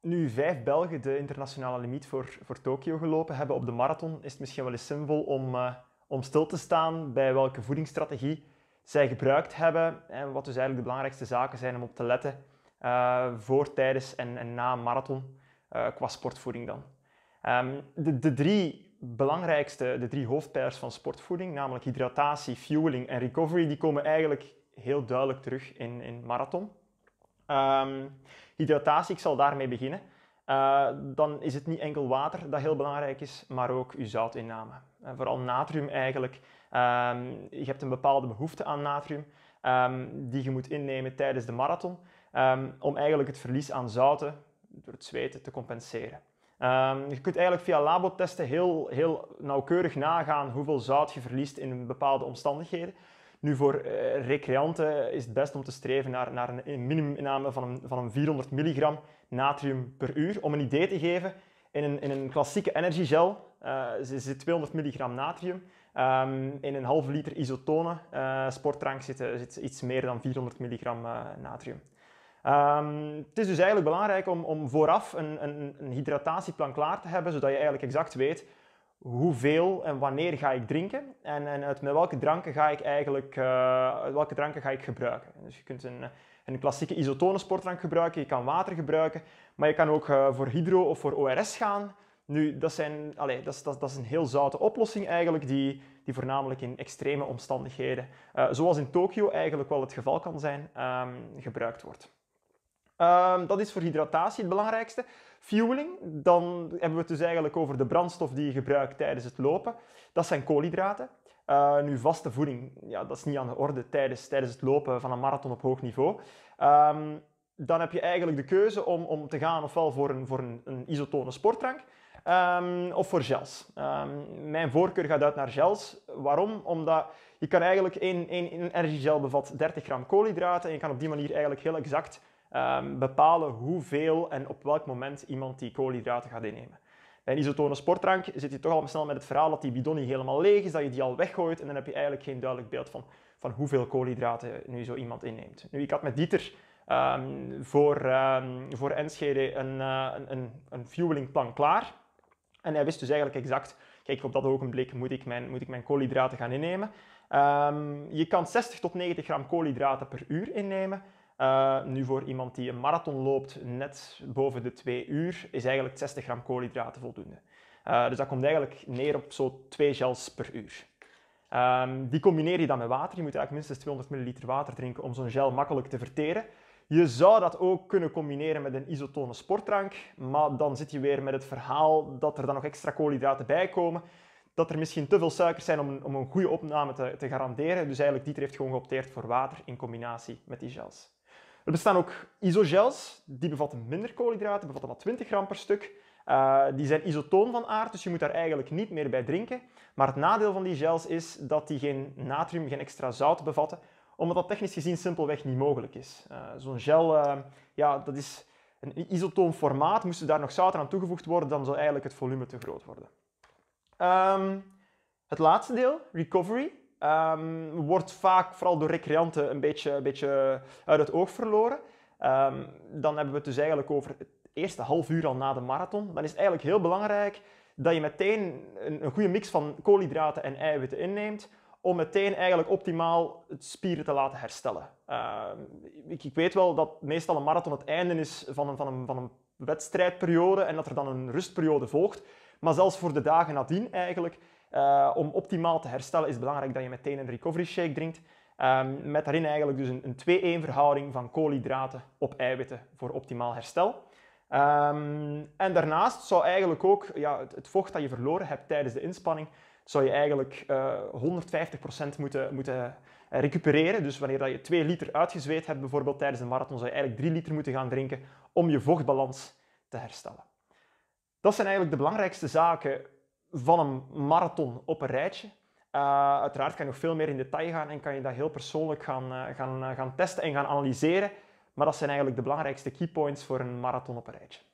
nu vijf Belgen de internationale limiet voor, voor Tokio gelopen hebben op de marathon, is het misschien wel eens zinvol om, eh, om stil te staan bij welke voedingsstrategie zij gebruikt hebben en wat dus eigenlijk de belangrijkste zaken zijn om op te letten eh, voor, tijdens en, na marathon eh, qua sportvoeding dan. Ehm, de, de drie belangrijkste, de drie hoofdpijlers van sportvoeding, namelijk hydratatie, fueling en recovery, die komen eigenlijk heel duidelijk terug in, in marathon. Ehm, hydratatie, ik zal daarmee beginnen. Eh, dan is het niet enkel water dat heel belangrijk is, maar ook uw zoutinname. En eh, vooral natrium eigenlijk. Ehm, je hebt een bepaalde behoefte aan natrium ehm, die je moet innemen tijdens de marathon om eigenlijk het verlies aan zouten door het zweten te compenseren. je kunt eigenlijk via labotesten heel, heel nauwkeurig nagaan hoeveel zout je verliest in bepaalde omstandigheden. Nu, voor eh, recreanten is het best om te streven naar, naar een, een van van een 400 milligram natrium per uur. Om een idee te geven, in een, in een klassieke energiegel eh, zit 200 milligram natrium. Ehm, in een halve liter isotone uh, sportdrank zit, zit, iets meer dan 400 milligram natrium. Ehm, het is dus eigenlijk belangrijk om, om vooraf een, een, een, hydratatieplan klaar te hebben, zodat je eigenlijk exact weet hoeveel en wanneer ga ik drinken en, en uit met welke dranken ga ik eigenlijk eh, welke dranken ga ik gebruiken. Dus je kunt een, een klassieke isotone sportdrank gebruiken, je kan water gebruiken, maar je kan ook eh, voor hydro of voor ORS gaan. Nu, dat, zijn, allez, dat, is, dat, dat is een heel zoute oplossing eigenlijk, die, die voornamelijk in extreme omstandigheden, eh, zoals in Tokio eigenlijk wel het geval kan zijn, ehm, gebruikt wordt. Ehm, dat is voor hydratatie het belangrijkste. Fueling, dan hebben we het dus eigenlijk over de brandstof die je gebruikt tijdens het lopen. Dat zijn koolhydraten. Eh, nu, vaste voeding, ja, dat is niet aan de orde tijdens, tijdens het lopen van een marathon op hoog niveau. Ehm, dan heb je eigenlijk de keuze om, om te gaan ofwel voor een, voor een, een isotone sportdrank ehm, of voor gels. Ehm, mijn voorkeur gaat uit naar gels. Waarom? Omdat je kan eigenlijk één, één, één energiegel bevat 30 gram koolhydraten en je kan op die manier eigenlijk heel exact Ehm, bepalen hoeveel en op welk moment iemand die koolhydraten gaat innemen. Bij een isotone sportdrank zit je toch al snel met het verhaal dat die bidon niet helemaal leeg is, dat je die al weggooit en dan heb je eigenlijk geen duidelijk beeld van, van hoeveel koolhydraten nu zo iemand inneemt. Nu, ik had met Dieter ehm, voor, um, voor Enschede een, uh, een, een fuelingplan klaar en hij wist dus eigenlijk exact kijk, op dat ogenblik moet ik mijn, moet ik mijn koolhydraten gaan innemen. je kan 60 tot 90 gram koolhydraten per uur innemen. Eh, nu voor iemand die een marathon loopt net boven de twee uur, is eigenlijk 60 gram koolhydraten voldoende. Eh, dus dat komt eigenlijk neer op zo'n 2 gels per uur. Ehm, die combineer je dan met water. Je moet eigenlijk minstens 200 milliliter water drinken om zo'n gel makkelijk te verteren. Je zou dat ook kunnen combineren met een isotone sportdrank, maar dan zit je weer met het verhaal dat er dan nog extra koolhydraten bij komen. Dat er misschien te veel suikers zijn om een, om een goede opname te, te garanderen. Dus eigenlijk Dieter heeft gewoon geopteerd voor water in combinatie met die gels. Er bestaan ook isogels, die bevatten minder koolhydraten, bevatten maar 20 gram per stuk. Eh, die zijn isotoon van aard, dus je moet daar eigenlijk niet meer bij drinken. Maar het nadeel van die gels is dat die geen natrium, geen extra zout bevatten, omdat dat technisch gezien simpelweg niet mogelijk is. Eh, zo'n gel, eh, ja, dat is een isotoon formaat. Moest er daar nog zout aan toegevoegd worden, dan zou eigenlijk het volume te groot worden. Ehm, het laatste deel, recovery. Ehm, wordt vaak vooral door recreanten een beetje, een beetje uit het oog verloren. Ehm, dan hebben we het dus eigenlijk over het eerste half uur al na de marathon. Dan is het eigenlijk heel belangrijk dat je meteen een, een goede mix van koolhydraten en eiwitten inneemt om meteen eigenlijk optimaal het spieren te laten herstellen. Ehm, ik, ik, weet wel dat meestal een marathon het einde is van een, van, een, van een wedstrijdperiode en dat er dan een rustperiode volgt. Maar zelfs voor de dagen nadien eigenlijk eh, om optimaal te herstellen is het belangrijk dat je meteen een recovery shake drinkt. Ehm, met daarin eigenlijk dus een, een 2-1 verhouding van koolhydraten op eiwitten voor optimaal herstel. Ehm, en daarnaast zou eigenlijk ook ja, het, vocht dat je verloren hebt tijdens de inspanning, zou je eigenlijk uh, eh, 150% moeten, moeten recupereren. Dus wanneer dat je 2 liter uitgezweet hebt, bijvoorbeeld tijdens een marathon, zou je eigenlijk 3 liter moeten gaan drinken om je vochtbalans te herstellen. Dat zijn eigenlijk de belangrijkste zaken van een marathon op een rijtje. Eh, uiteraard kan je nog veel meer in detail gaan en kan je dat heel persoonlijk gaan, eh, gaan, eh, gaan testen en gaan analyseren. Maar dat zijn eigenlijk de belangrijkste keypoints voor een marathon op een rijtje.